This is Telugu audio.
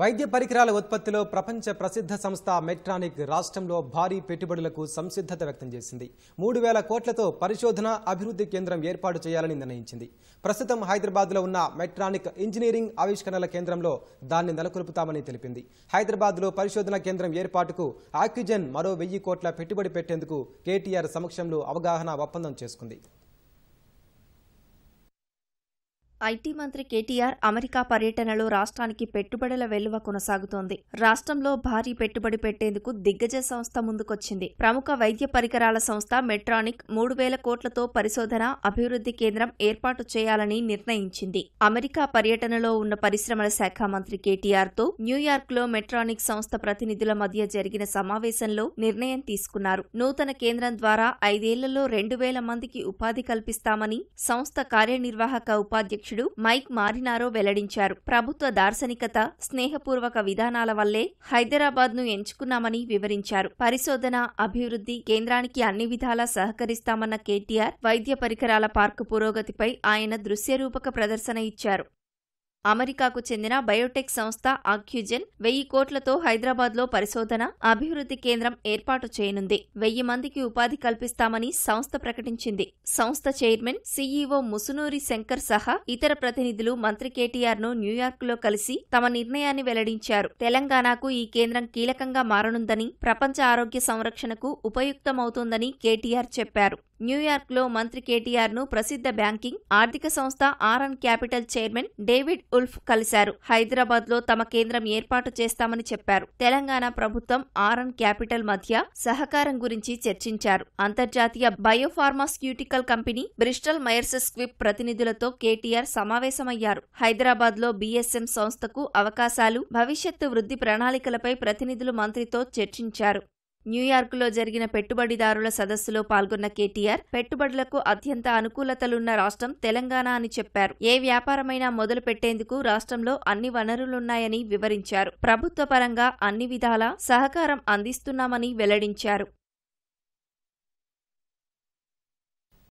వైద్య పరికరాల ఉత్పత్తిలో ప్రపంచ ప్రసిద్ధ సంస్థ మెట్రానిక్ రాష్ట్రంలో భారీ పెట్టుబడులకు సంసిద్ధత వ్యక్తం చేసింది మూడు వేల కోట్లతో పరిశోధన అభివృద్ధి కేంద్రం ఏర్పాటు చేయాలని నిర్ణయించింది ప్రస్తుతం హైదరాబాద్లో ఉన్న మెట్రానిక్ ఇంజనీరింగ్ ఆవిష్కరణల కేంద్రంలో దాన్ని నెలకొల్పుతామని తెలిపింది హైదరాబాద్లో పరిశోధన కేంద్రం ఏర్పాటుకు ఆక్సిజన్ మరో వెయ్యి కోట్ల పెట్టుబడి పెట్టేందుకు కేటీఆర్ సమక్షంలో అవగాహన ఒప్పందం చేసుకుంది ఐటీ మంత్రి కేటీఆర్ అమెరికా పర్యటనలో రాష్ట్రానికి పెట్టుబడుల వెలువ కొనసాగుతోంది రాష్ట్రంలో భారీ పెట్టుబడి పెట్టేందుకు దిగ్గజ సంస్థ ముందుకొచ్చింది ప్రముఖ వైద్య పరికరాల సంస్థ మెట్రానిక్ మూడు వేల కోట్లతో పరిశోధన అభివృద్ధి కేంద్రం ఏర్పాటు చేయాలని నిర్ణయించింది అమెరికా పర్యటనలో ఉన్న పరిశ్రమల శాఖ మంత్రి కేటీఆర్తో న్యూయార్క్లో మెట్రానిక్ సంస్థ ప్రతినిధుల మధ్య జరిగిన సమావేశంలో నిర్ణయం తీసుకున్నారు నూతన కేంద్రం ద్వారా ఐదేళ్లలో రెండు వేల మందికి ఉపాధి కల్పిస్తామని సంస్థ కార్యనిర్వాహక ఉపాధ్యక్ష అధ్యక్షుడు మైక్ మారినారో వెల్లడించారు ప్రభుత్వ దార్శనికత స్నేహపూర్వక విధానాల వల్లే హైదరాబాద్ ను ఎంచుకున్నామని వివరించారు పరిశోధన అభివృద్ధి కేంద్రానికి అన్ని విధాలా సహకరిస్తామన్న కేటీఆర్ వైద్య పరికరాల పార్కు పురోగతిపై ఆయన దృశ్యరూపక ప్రదర్శన ఇచ్చారు అమెరికాకు చెందిన బయోటెక్ సంస్థ ఆక్యూజెన్ వెయ్యి కోట్లతో హైదరాబాద్లో పరిశోధన అభివృద్ధి కేంద్రం ఏర్పాటు చేయనుంది వెయ్యి మందికి ఉపాధి కల్పిస్తామని సంస్థ ప్రకటించింది సంస్థ చైర్మన్ సీఈఓ ముసునూరి శంకర్ సహా ఇతర ప్రతినిధులు మంత్రి కేటీఆర్ ను న్యూయార్క్లో కలిసి తమ నిర్ణయాన్ని వెల్లడించారు తెలంగాణకు ఈ కేంద్రం కీలకంగా మారనుందని ప్రపంచ ఆరోగ్య సంరక్షణకు ఉపయుక్తమవుతోందని కేటీఆర్ చెప్పారు న్యూయార్క్లో మంత్రి కేటీఆర్ను ప్రసిద్ధ బ్యాంకింగ్ ఆర్థిక సంస్థ RN capital chairman David Wolf కలిశారు హైదరాబాద్లో తమ కేంద్రం ఏర్పాటు చేస్తామని చెప్పారు తెలంగాణ ప్రభుత్వం ఆర్ఎన్ క్యాపిటల్ మధ్య సహకారం గురించి చర్చించారు అంతర్జాతీయ biopharmaceutical company Bristol Myers Squibb ప్రతినిధులతో కేటీఆర్ సమావేశమయ్యారు హైదరాబాద్లో బీఎస్ఎం సంస్థకు అవకాశాలు భవిష్యత్తు వృద్ధి ప్రణాళికలపై ప్రతినిధులు మంత్రితో చర్చించారు న్యూయార్క్లో జరిగిన పెట్టుబడిదారుల సదస్సులో పాల్గొన్న కేటీఆర్ పెట్టుబడులకు అత్యంత అనుకూలతలున్న రాష్ట్రం తెలంగాణ అని చెప్పారు ఏ వ్యాపారమైనా మొదలు పెట్టేందుకు రాష్ట్రంలో అన్ని వనరులున్నాయని వివరించారు ప్రభుత్వ పరంగా అన్ని విధాలా సహకారం అందిస్తున్నామని వెల్లడించారు